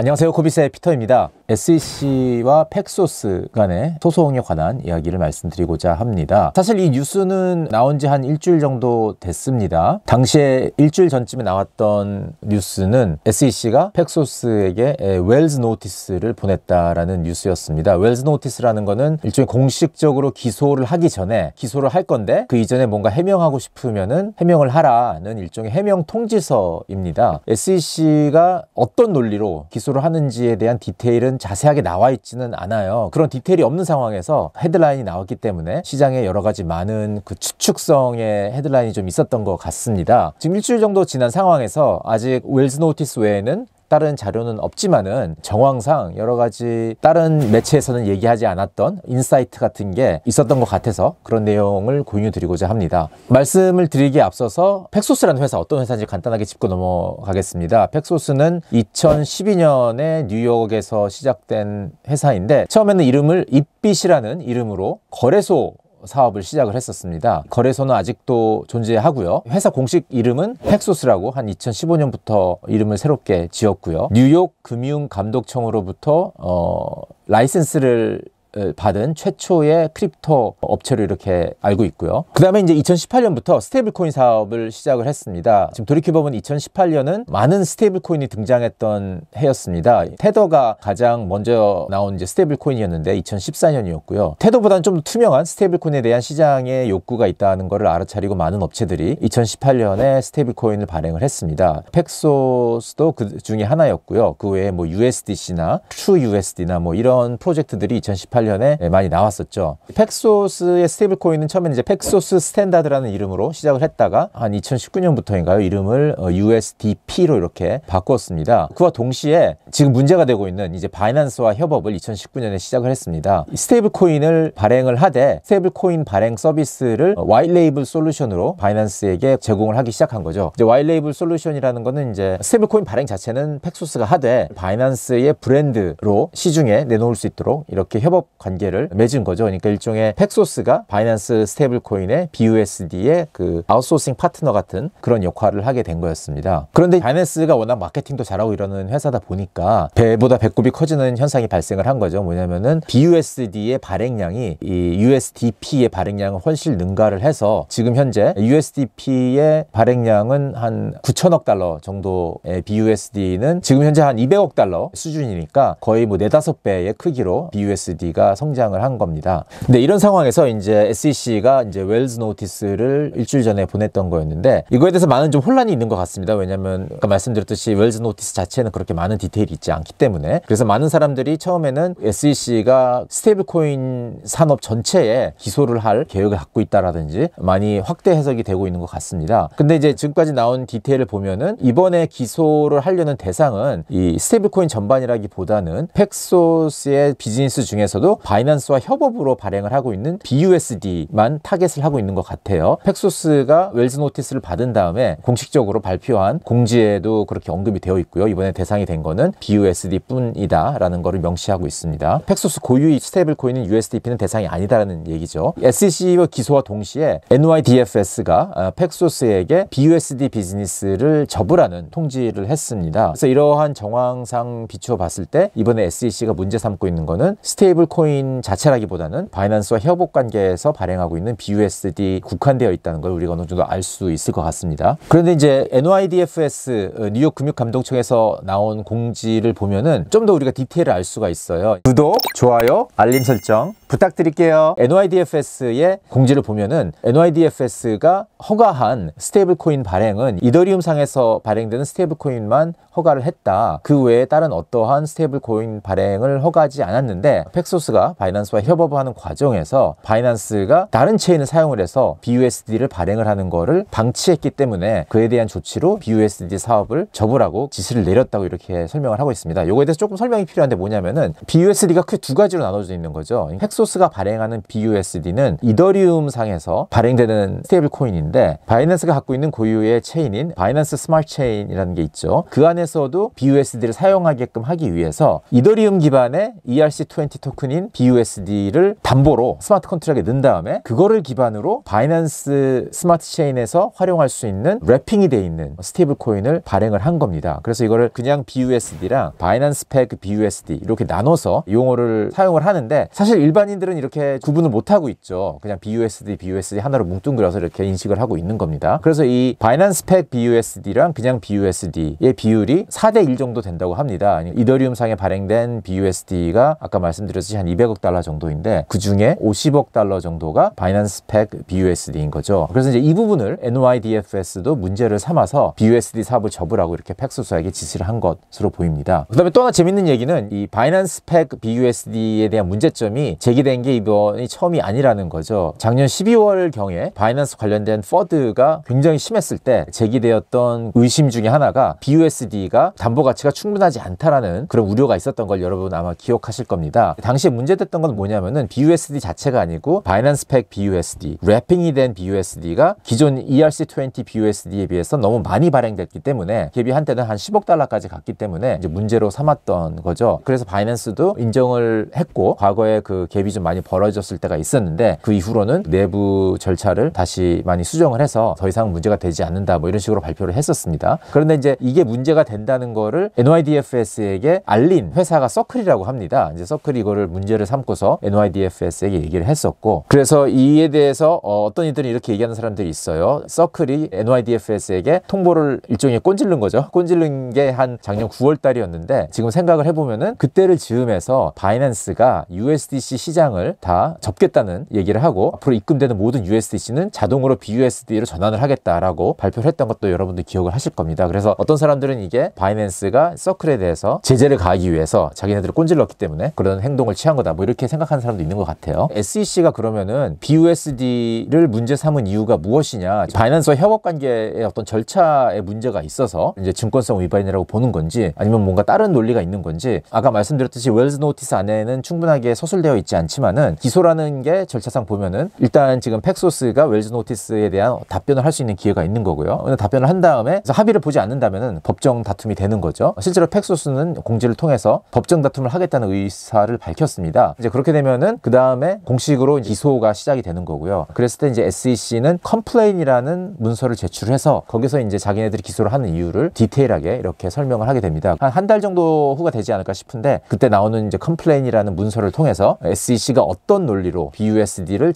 안녕하세요. 코비스의 피터입니다. SEC와 팩소스 간의 소송에 관한 이야기를 말씀드리고자 합니다. 사실 이 뉴스는 나온 지 한 일주일 정도 됐습니다. 당시에 일주일 전쯤에 나왔던 뉴스는 SEC가 팩소스에게 웰즈 노티스를 보냈다라는 뉴스였습니다. 웰즈 노티스라는 거는 일종의 공식적으로 기소를 하기 전에 기소를 할 건데 그 이전에 뭔가 해명하고 싶으면은 해명을 하라는 일종의 해명 통지서입니다. SEC가 어떤 논리로 기소를 하는지에 대한 디테일은 자세하게 나와 있지는 않아요. 그런 디테일이 없는 상황에서 헤드라인이 나왔기 때문에 시장에 여러 가지 많은 그 추측성의 헤드라인이 좀 있었던 것 같습니다. 지금 일주일 정도 지난 상황에서 아직 웰즈 노티스 외에는 다른 자료는 없지만은 정황상 여러 가지 다른 매체에서는 얘기하지 않았던 인사이트 같은 게 있었던 것 같아서 그런 내용을 공유 드리고자 합니다. 말씀을 드리기에 앞서서 팩소스라는 회사 어떤 회사인지 간단하게 짚고 넘어가겠습니다. 팩소스는 2012년에 뉴욕에서 시작된 회사인데 처음에는 이름을 입빛이라는 이름으로 거래소 사업을 시작을 했었습니다. 거래소는 아직도 존재하고요. 회사 공식 이름은 팩소스라고 한 2015년부터 이름을 새롭게 지었고요. 뉴욕 금융감독청으로부터 어, 라이센스를 어, 받은 최초의 크립토 업체로 이렇게 알고 있고요. 그 다음에 이제 2018년부터 스테이블코인 사업을 시작을 했습니다. 지금 돌이켜보면 2018년은 많은 스테이블코인이 등장했던 해였습니다. 테더가 가장 먼저 나온 이제 스테이블코인이었는데 2014년이었고요. 테더보다는 좀 투명한 스테이블코인에 대한 시장의 욕구가 있다는 것을 알아차리고 많은 업체들이 2018년에 스테이블코인을 발행을 했습니다. 팩소스도 그 중에 하나였고요. 그 외에 뭐 USDC나 TrueUSD나 뭐 이런 프로젝트들이 2018 2018년에 많이 나왔었죠. 팩소스의 스테이블 코인은 처음에 이제 팩소스 스탠다드라는 이름으로 시작을 했다가 한 2019년부터인가요? 이름을 USDP로 어, 이렇게 바꿨습니다. 그와 동시에 지금 문제가 되고 있는 이제 바이낸스와 협업을 2019년에 시작을 했습니다. 스테이블 코인을 발행을 하되 스테이블 코인 발행 서비스를 와이 레이블 솔루션으로 바이낸스에게 제공을 하기 시작한 거죠. 이제 와이 레이블 솔루션이라는 거는 이제 스테이블 코인 발행 자체는 팩소스가 하되 바이낸스의 브랜드로 시중에 내놓을 수 있도록 이렇게 협업 관계를 맺은 거죠. 그러니까 일종의 팩소스가 바이낸스 스테이블 코인의 BUSD의 그 아웃소싱 파트너 같은 그런 역할을 하게 된 거였습니다. 그런데 바이낸스가 워낙 마케팅도 잘하고 이러는 회사다 보니까 배보다 배꼽이 커지는 현상이 발생을 한 거죠. 뭐냐면은 BUSD의 발행량이 이 USDP의 발행량을 훨씬 능가를 해서 지금 현재 USDP의 발행량은 한 9천억 달러 정도의 BUSD는 지금 현재 한 200억 달러 수준이니까 거의 뭐네다 배의 크기로 BUSD가 주가가 성장을 한 겁니다. 근데 이런 상황에서 이제 SEC가 이제 웰즈 노티스를 일주일 전에 보냈던 거였는데 이거에 대해서 많은 좀 혼란이 있는 것 같습니다. 왜냐하면 아까 말씀드렸듯이 웰즈 노티스 자체는 그렇게 많은 디테일이 있지 않기 때문에 그래서 많은 사람들이 처음에는 SEC가 스테이블 코인 산업 전체에 기소를 할 계획을 갖고 있다라든지 많이 확대 해석이 되고 있는 것 같습니다. 근데 이제 지금까지 나온 디테일을 보면은 이번에 기소를 하려는 대상은 이 스테이블 코인 전반이라기보다는 팩소스의 비즈니스 중에서도 계속 바이낸스와 협업으로 발행을 하고 있는 BUSD만 타겟을 하고 있는 것 같아요. 팩소스가 웰즈 노티스를 받은 다음에 공식적으로 발표한 공지에도 그렇게 언급이 되어 있고요. 이번에 대상이 된 거는 BUSD뿐이다라는 것을 명시하고 있습니다. 팩소스 고유의 스테이블 코인인 USDP는 대상이 아니다라는 얘기죠. SEC의 기소와 동시에 NYDFS가 팩소스에게 어, BUSD 비즈니스를 접으라는 통지를 했습니다. 그래서 이러한 정황상 비추어 봤을 때 이번에 SEC가 문제 삼고 있는 거는 스테이블 코인 비트코인 자체라기보다는 바이낸스와 협업 관계에서 발행하고 있는 BUSD 국한되어 있다는 걸 우리가 어느 정도 알 수 있을 것 같습니다. 그런데 이제 NYDFS 어, 뉴욕 금융감독청에서 나온 공지를 보면은 좀 더 우리가 디테일을 알 수가 있어요. 구독, 좋아요, 알림 설정 부탁드릴게요. NYDFS의 공지를 보면은 NYDFS가 허가한 스테이블 코인 발행은 이더리움 상에서 발행되는 스테이블 코인만 허가를 했다. 그 외에 다른 어떠한 스테이블 코인 발행을 허가하지 않았는데 팩소스 코인베스가 바이낸스와 협업하는 과정에서 바이낸스가 다른 체인을 사용을 해서 BUSD를 발행을 하는 거를 방치했기 때문에 그에 대한 조치로 BUSD 사업을 접으라고 지시를 내렸다고 이렇게 설명을 하고 있습니다. 요거에 대해서 조금 설명이 필요한데 뭐냐면은 BUSD가 크게 두 가지로 나눠져 있는 거죠. 헥소스가 발행하는 BUSD는 이더리움 상에서 발행되는 스테이블 코인인데 바이낸스가 갖고 있는 고유의 체인인 바이낸스 스마트 체인이라는 게 있죠. 그 안에서도 BUSD를 사용하게끔 하기 위해서 이더리움 기반의 ERC20 토큰인 값인 BUSD를 담보로 스마트 컨트랙에 넣은 다음에 그거를 기반으로 바이낸스 스마트 체인에서 활용할 수 있는 랩핑이 돼 있는 스테이블 코인을 발행을 한 겁니다. 그래서 이거를 그냥 BUSD랑 바이낸스 팩 BUSD 이렇게 나눠서 용어를 사용을 하는데 사실 일반인들은 이렇게 구분을 못 하고 있죠. 그냥 BUSD, BUSD 하나로 뭉뚱그려서 이렇게 인식을 하고 있는 겁니다. 그래서 이 바이낸스 팩 BUSD랑 그냥 BUSD의 비율이 4대 1 정도 된다고 합니다. 이더리움 상에 발행된 BUSD가 아까 말씀드렸듯이 한 200억 달러 정도인데 그 중에 50억 달러 정도가 바이낸스 팩 BUSD인 거죠. 그래서 이제 이 부분을 NYDFS도 문제를 삼아서 BUSD 사업을 접으라고 이렇게 팩소사에게 지시를 한 것으로 보입니다. 그다음에 또 하나 재밌는 얘기는 이 바이낸스 팩 BUSD에 대한 문제점이 제기된 게 이번이 처음이 아니라는 거죠. 작년 12월 경에 바이낸스 관련된 퍼드가 굉장히 심했을 때 제기되었던 의심 중에 하나가 BUSD가 담보 가치가 충분하지 않다라는 그런 우려가 있었던 걸 여러분 아마 기억하실 겁니다. 당시 당시 문제됐던 건 뭐냐면은 BUSD 자체가 아니고 바이낸스 팩 BUSD, 랩핑이 된 BUSD가 기존 ERC20 BUSD에 비해서 너무 많이 발행됐기 때문에 갭이 한때는 한 10억 달러까지 갔기 때문에 이제 문제로 삼았던 거죠. 그래서 바이낸스도 인정을 했고 과거에 그 갭이 좀 많이 벌어졌을 때가 있었는데 그 이후로는 내부 절차를 다시 많이 수정을 해서 더 이상 문제가 되지 않는다 뭐 이런 식으로 발표를 했었습니다. 그런데 이제 이게 문제가 된다는 거를 NYDFS에게 알린 회사가 서클이라고 합니다. 이제 서클이 이거를 문제를 삼고서 NYDFS에게 얘기를 했었고 그래서 이에 대해서 어, 어떤 이들은 이렇게 얘기하는 사람들이 있어요. 서클이 NYDFS에게 통보를 일종의 꼰질른 거죠. 꼰질른 게 한 작년 9월 달이었는데 지금 생각을 해보면은 그때를 즈음해서 바이낸스가 USDC 시장을 다 접겠다는 얘기를 하고 앞으로 입금되는 모든 USDC는 자동으로 BUSD로 전환을 하겠다라고 발표를 했던 것도 여러분들 기억을 하실 겁니다. 그래서 어떤 사람들은 이게 바이낸스가 서클에 대해서 제재를 가하기 위해서 자기네들을 꼰질렀기 때문에 그런 행동을 취한 무시한 거다 뭐 이렇게 생각하는 사람도 있는 것 같아요 SEC가 그러면은 BUSD를 문제 삼은 이유가 무엇이냐 바이낸스와 협업 관계의 어떤 절차에 문제가 있어서 이제 증권성 위반이라고 보는 건지 아니면 뭔가 다른 논리가 있는 건지 아까 말씀드렸듯이 웰즈 노티스 안에는 충분하게 서술되어 있지 않지만은 기소라는 게 절차상 보면은 일단 지금 팩소스가 웰즈 노티스에 대한 답변을 할 수 있는 기회가 있는 거고요 답변을 한 다음에 합의를 보지 않는다면은 법정 다툼이 되는 거죠 실제로 팩소스는 공지를 통해서 법정 다툼을 하겠다는 의사를 밝혔습니다 있습니다. 이제 그렇게 되면은 그 다음에 공식으로 기소가 시작이 되는 거고요. 그랬을 때 이제 SEC는 컴플레인이라는 문서를 제출해서 거기서 이제 자기네들이 기소를 하는 이유를 디테일하게 이렇게 설명을 하게 됩니다. 한 한 달 정도 후가 되지 않을까 싶은데 그때 나오는 이제 컴플레인이라는 문서를 통해서 SEC가 어떤 논리로 BUSD를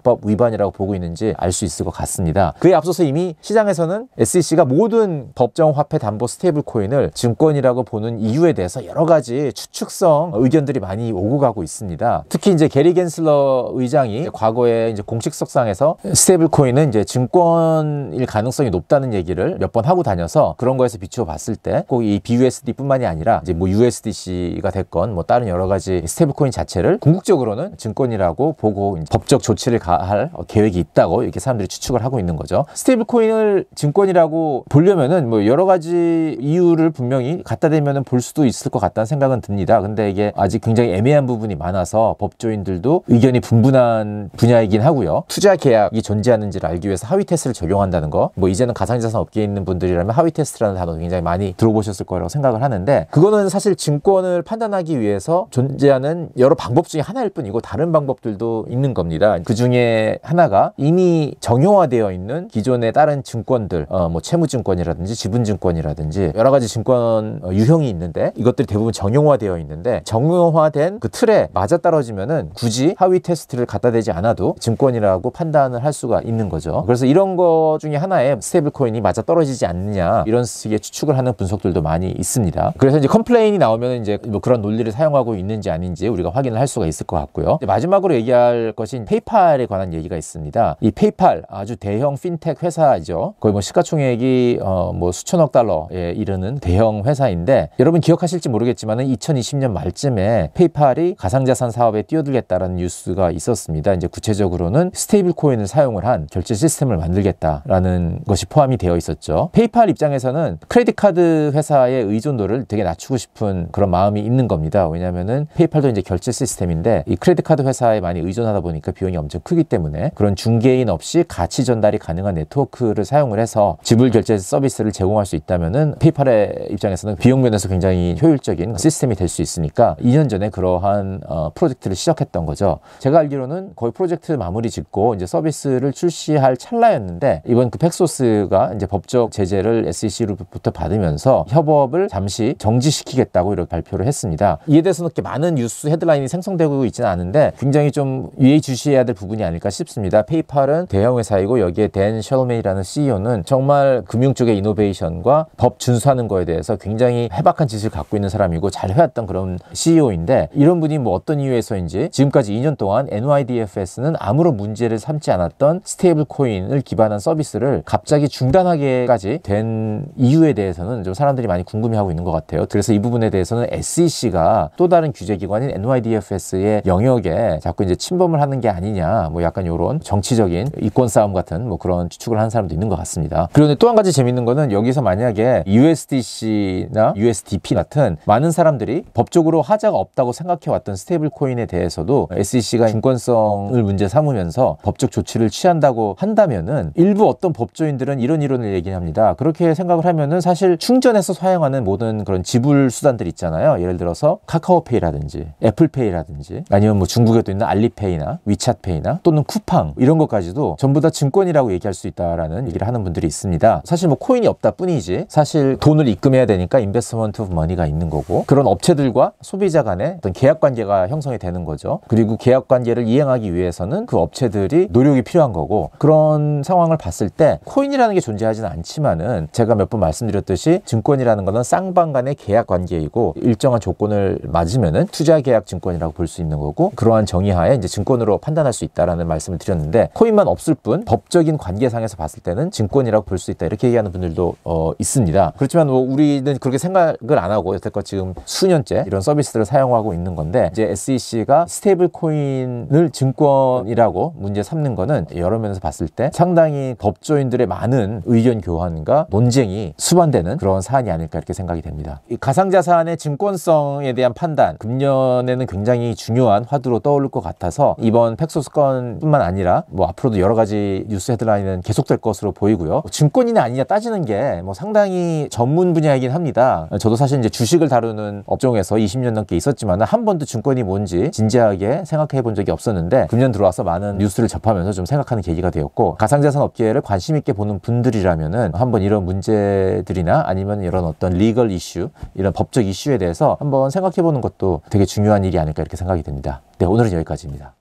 증권법 위반이라고 보고 있는지 알 수 있을 것 같습니다. 그에 앞서서 이미 시장에서는 SEC가 모든 법정 화폐 담보 스테이블 코인을 증권이라고 보는 이유에 대해서 여러 가지 추측성 의견들이 많이 오고 오고 가고 있습니다. 특히 이제 게리 겐슬러 의장이 과거에 이제 공식 석상에서 스테이블 코인은 이제 증권일 가능성이 높다는 얘기를 몇 번 하고 다녀서 그런 거에서 비추어 봤을 때 꼭 이 BUSD뿐만이 아니라 이제 뭐 USDC가 됐건 뭐 다른 여러 가지 스테이블 코인 자체를 궁극적으로는 증권이라고 보고 법적 조치를 가할 계획이 있다고 이렇게 사람들이 추측을 하고 있는 거죠. 스테이블 코인을 증권이라고 보려면은 뭐 여러 가지 이유를 분명히 갖다 대면은 볼 수도 있을 것 같다는 생각은 듭니다. 근데 이게 아직 굉장히 애매한 애매한 부분이 많아서 법조인들도 의견이 분분한 분야이긴 하고요. 투자 계약이 존재하는지를 알기 위해서 하위 테스트를 적용한다는 거. 뭐 이제는 가상자산 업계에 있는 분들이라면 하위 테스트라는 단어 굉장히 많이 들어보셨을 거라고 생각을 하는데 그거는 사실 증권을 판단하기 위해서 존재하는 여러 방법 중에 하나일 뿐이고 다른 방법들도 있는 겁니다. 그 중에 하나가 이미 정형화되어 있는 기존의 다른 증권들, 어, 뭐 채무증권이라든지 지분증권이라든지 여러 가지 증권 어, 유형이 있는데 이것들이 대부분 정형화되어 있는데 정형화된 그 틀에 맞아떨어지면은 굳이 하위 테스트를 갖다 대지 않아도 증권이라고 판단을 할 수가 있는 거죠. 그래서 이런 거 중에 하나에 스테이블 코인이 맞아떨어지지 않느냐 이런 식의 추측을 하는 분석들도 많이 있습니다. 그래서 이제 컴플레인이 나오면 이제 뭐 그런 논리를 사용하고 있는지 아닌지 우리가 확인을 할 수가 있을 것 같고요. 마지막으로 얘기할 것인 페이팔에 관한 얘기가 있습니다. 이 페이팔 아주 대형 핀텍 회사죠. 거의 뭐 시가총액이 어뭐 수천억 달러에 이르는 대형 회사인데 여러분 기억하실지 모르겠지만 2020년 말쯤에 페이팔이 기이 가상자산 사업에 뛰어들겠다라는 뉴스가 있었습니다. 이제 구체적으로는 스테이블 코인을 사용을 한 결제 시스템을 만들겠다라는 것이 포함이 되어 있었죠. 페이팔 입장에서는 크레딧 카드 회사의 의존도를 되게 낮추고 싶은 그런 마음이 있는 겁니다. 왜냐면은 페이팔도 이제 결제 시스템인데 이 크레딧 카드 회사에 많이 의존하다 보니까 비용이 엄청 크기 때문에 그런 중개인 없이 가치 전달이 가능한 네트워크를 사용을 해서 지불 결제 서비스를 제공할 수 있다면은 페이팔의 입장에서는 비용 면에서 굉장히 효율적인 시스템이 될 수 있으니까 2년 전에 그러 이러한 어, 프로젝트를 시작했던 거죠. 제가 알기로는 거의 프로젝트 마무리 짓고 이제 서비스를 출시할 찰나였는데 이번 그 팩소스가 이제 법적 제재를 SEC로부터 받으면서 협업을 잠시 정지시키겠다고 이렇게 발표를 했습니다. 이에 대해서 이렇게 많은 뉴스 헤드라인이 생성되고 있지는 않은데 굉장히 좀 유의주시해야 될 부분이 아닐까 싶습니다. 페이팔은 대형 회사이고 여기에 댄 셜메이라는 CEO는 정말 금융 쪽의 이노베이션과 법 준수하는 거에 대해서 굉장히 해박한 지식을 갖고 있는 사람이고 잘 해왔던 그런 CEO인데 이런 이런 분이 뭐 어떤 이유에서인지 지금까지 2년 동안 NYDFS는 아무런 문제를 삼지 않았던 스테이블 코인을 기반한 서비스를 갑자기 중단하게까지 된 이유에 대해서는 좀 사람들이 많이 궁금해하고 있는 것 같아요. 그래서 이 부분에 대해서는 SEC가 또 다른 규제기관인 NYDFS의 영역에 자꾸 이제 침범을 하는 게 아니냐 뭐 약간 이런 정치적인 이권 싸움 같은 뭐 그런 추측을 하는 사람도 있는 것 같습니다. 그런데또 한 가지 재밌는 거는 여기서 만약에 USDC나 USDP 같은 많은 사람들이 법적으로 하자가 없다고 생각 생각해왔던 스테이블 코인에 대해서도 SEC가 증권성을 문제 삼으면서 법적 조치를 취한다고 한다면은 일부 어떤 법조인들은 이런 이론을 얘기합니다. 그렇게 생각을 하면은 사실 충전해서 사용하는 모든 그런 지불 수단들 있잖아요. 예를 들어서 카카오페이라든지 애플페이라든지 아니면 뭐 중국에도 있는 알리페이나 위챗페이나 또는 쿠팡 이런 것까지도 전부 다 증권이라고 얘기할 수 있다라는 얘기를 하는 분들이 있습니다. 사실 뭐 코인이 없다 뿐이지 사실 돈을 입금해야 되니까 인베스먼트 머니가 있는 거고 그런 업체들과 소비자 간의 어떤 계약 계약 관계가 형성이 되는 거죠. 그리고 계약 관계를 이행하기 위해서는 그 업체들이 노력이 필요한 거고 그런 상황을 봤을 때 코인이라는 게 존재하지는 않지만은 제가 몇 번 말씀드렸듯이 증권이라는 거는 쌍방 간의 계약 관계이고 일정한 조건을 맞으면은 투자 계약 증권이라고 볼 수 있는 거고 그러한 정의하에 이제 증권으로 판단할 수 있다라는 말씀을 드렸는데 코인만 없을 뿐 법적인 관계상에서 봤을 때는 증권이라고 볼 수 있다 이렇게 얘기하는 분들도 어, 있습니다. 그렇지만 뭐 우리는 그렇게 생각을 안 하고 여태껏 지금 수년째 이런 서비스들을 사용하고 있는 거 건데 이제 SEC가 스테이블 코인을 증권이라고 문제 삼는 거는 여러 면에서 봤을 때 상당히 법조인들의 많은 의견 교환과 논쟁이 수반되는 그런 사안이 아닐까 이렇게 생각이 됩니다. 가상자산의 증권성에 대한 판단 금년에는 굉장히 중요한 화두로 떠오를 것 같아서 이번 팩소스 건뿐만 아니라 뭐 앞으로도 여러 가지 뉴스 헤드라인은 계속될 것으로 보이고요. 증권이냐 아니냐 따지는 게 뭐 상당히 전문 분야이긴 합니다. 저도 사실 이제 주식을 다루는 업종에서 20년 넘게 있었지만 한번 번도 증권이 뭔지 진지하게 생각해 본 적이 없었는데 금년 들어와서 많은 뉴스를 접하면서 좀 생각하는 계기가 되었고 가상자산 업계를 관심 있게 보는 분들이라면은 한번 이런 문제들이나 아니면 이런 어떤 리걸 이슈 이런 법적 이슈에 대해서 한번 생각해 보는 것도 되게 중요한 일이 아닐까 이렇게 생각이 됩니다. 네, 오늘은 여기까지입니다.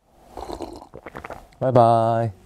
바이바이.